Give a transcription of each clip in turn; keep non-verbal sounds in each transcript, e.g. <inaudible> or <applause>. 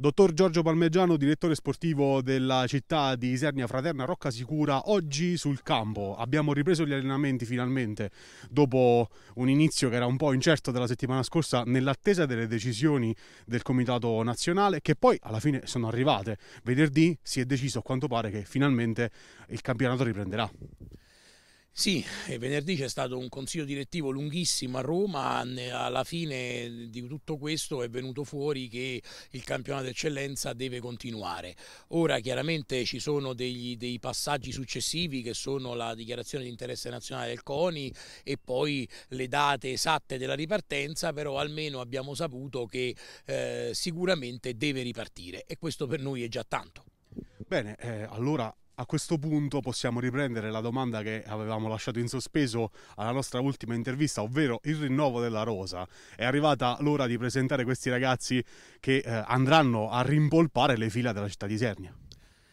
Dottor Giorgio Palmeggiano, direttore sportivo della città di Isernia Fraterna Rocca Sicura, oggi sul campo abbiamo ripreso gli allenamenti finalmente dopo un inizio che era un po' incerto della settimana scorsa nell'attesa delle decisioni del Comitato Nazionale che poi alla fine sono arrivate. Venerdì si è deciso a quanto pare che finalmente il campionato riprenderà. Sì, venerdì c'è stato un consiglio direttivo lunghissimo a Roma, alla fine di tutto questo è venuto fuori che il campionato d'eccellenza deve continuare. Ora chiaramente ci sono degli, dei passaggi successivi che sono la dichiarazione di interesse nazionale del CONI e poi le date esatte della ripartenza, però almeno abbiamo saputo che eh, sicuramente deve ripartire e questo per noi è già tanto. Bene, eh, allora a questo punto possiamo riprendere la domanda che avevamo lasciato in sospeso alla nostra ultima intervista, ovvero il rinnovo della rosa. È arrivata l'ora di presentare questi ragazzi che eh, andranno a rimpolpare le fila della città di Sernia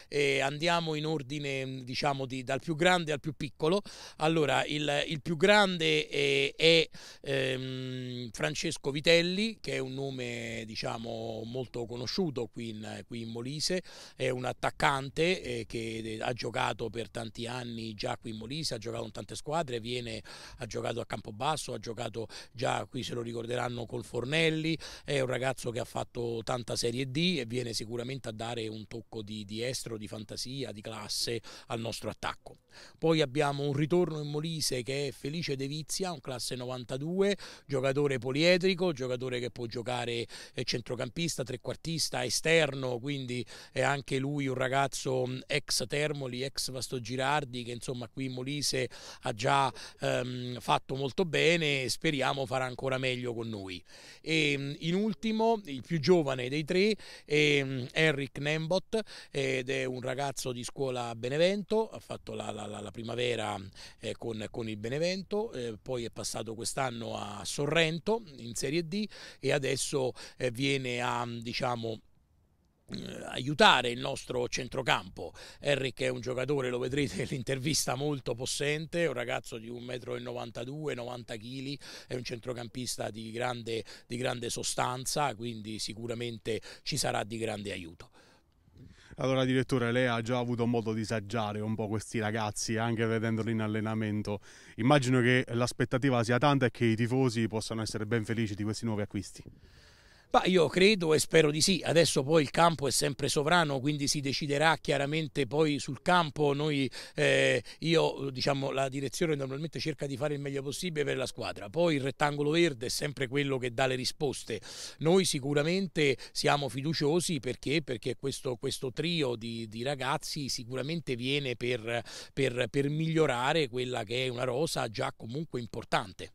eh, andiamo in ordine diciamo di, dal più grande al più piccolo. Allora, il, il più grande è, eh, è ehm, Francesco Vitelli, che è un nome diciamo molto conosciuto qui in, qui in Molise, è un attaccante eh, che eh, ha giocato per tanti anni già qui in Molise, ha giocato in tante squadre, viene, ha giocato a Campobasso, ha giocato già qui se lo ricorderanno col Fornelli, è un ragazzo che ha fatto tanta Serie D e viene sicuramente a dare un tocco di, di estro di fantasia, di classe al nostro attacco. Poi abbiamo un ritorno in Molise che è Felice De Vizia, un classe 92, giocatore polietrico, giocatore che può giocare eh, centrocampista, trequartista, esterno, quindi è anche lui un ragazzo mm, ex Termoli, ex Vasto Girardi che insomma qui in Molise ha già ehm, fatto molto bene e speriamo farà ancora meglio con noi. E, mm, in ultimo il più giovane dei tre è Henrik mm, Nembot ed è un ragazzo di scuola a Benevento, ha fatto la, la la, la, primavera eh, con, con, il Benevento, eh, poi è passato quest'anno a Sorrento in Serie D e adesso eh, viene a diciamo eh, aiutare il nostro centrocampo. Eric è un giocatore, lo vedrete nell'intervista, <laughs> molto possente, un ragazzo di 1,92 m, 90 kg, è un centrocampista di grande, di grande sostanza, quindi sicuramente ci sarà di grande aiuto. Allora direttore, lei ha già avuto modo di saggiare un po' questi ragazzi, anche vedendoli in allenamento. Immagino che l'aspettativa sia tanta e che i tifosi possano essere ben felici di questi nuovi acquisti. Ma io credo e spero di sì, adesso poi il campo è sempre sovrano, quindi si deciderà chiaramente poi sul campo, Noi, eh, io diciamo la direzione normalmente cerca di fare il meglio possibile per la squadra, poi il rettangolo verde è sempre quello che dà le risposte, noi sicuramente siamo fiduciosi perché, perché questo, questo trio di, di, ragazzi sicuramente viene per, per, per migliorare quella che è una rosa già comunque importante.